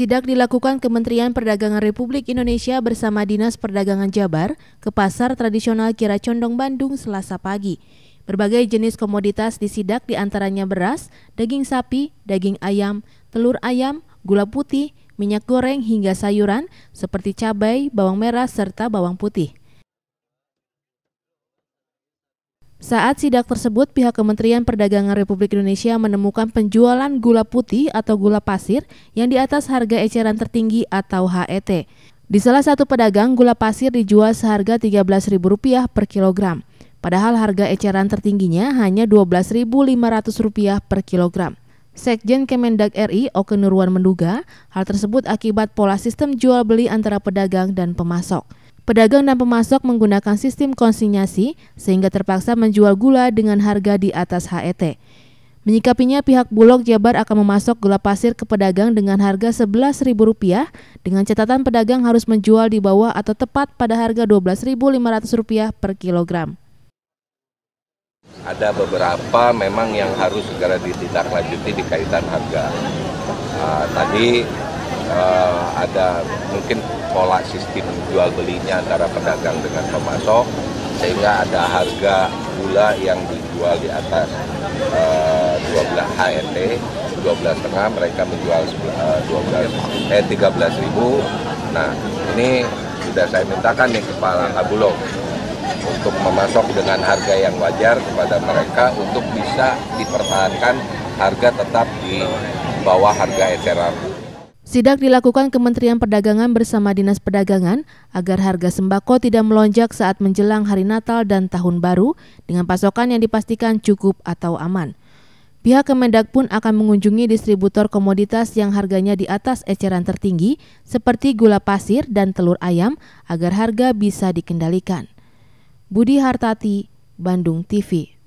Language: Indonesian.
Sidak dilakukan Kementerian Perdagangan Republik Indonesia bersama Dinas Perdagangan Jabar ke pasar tradisional Kira Condong Bandung Selasa pagi. Berbagai jenis komoditas disidak diantaranya beras, daging sapi, daging ayam, telur ayam, gula putih, minyak goreng hingga sayuran seperti cabai, bawang merah, serta bawang putih. Saat sidak tersebut, pihak Kementerian Perdagangan Republik Indonesia menemukan penjualan gula putih atau gula pasir yang di atas harga eceran tertinggi atau HET. Di salah satu pedagang, gula pasir dijual seharga Rp13.000 per kilogram, padahal harga eceran tertingginya hanya Rp12.500 per kilogram. Sekjen Kemendag RI Oke Nurwan menduga hal tersebut akibat pola sistem jual beli antara pedagang dan pemasok. Pedagang dan pemasok menggunakan sistem konsinyasi sehingga terpaksa menjual gula dengan harga di atas HET. Menyikapinya pihak Bulog Jabar akan memasok gula pasir ke pedagang dengan harga Rp11.000 dengan catatan pedagang harus menjual di bawah atau tepat pada harga Rp12.500 per kilogram. Ada beberapa memang yang harus segera ditindaklanjuti di kaitan harga. Uh, tadi uh, ada mungkin pola sistem jual belinya antara pedagang dengan pemasok sehingga ada harga gula yang dijual di atas uh, 12 HND 12 setengah mereka menjual 12 eh 13 eh, ribu nah ini sudah saya mintakan nih kepala Kabulok untuk memasok dengan harga yang wajar kepada mereka untuk bisa dipertahankan harga tetap di bawah harga eceran Sidak dilakukan Kementerian Perdagangan bersama Dinas Perdagangan agar harga sembako tidak melonjak saat menjelang hari Natal dan Tahun Baru dengan pasokan yang dipastikan cukup atau aman. Pihak Kemendak pun akan mengunjungi distributor komoditas yang harganya di atas eceran tertinggi seperti gula pasir dan telur ayam agar harga bisa dikendalikan. Budi Hartati, Bandung TV.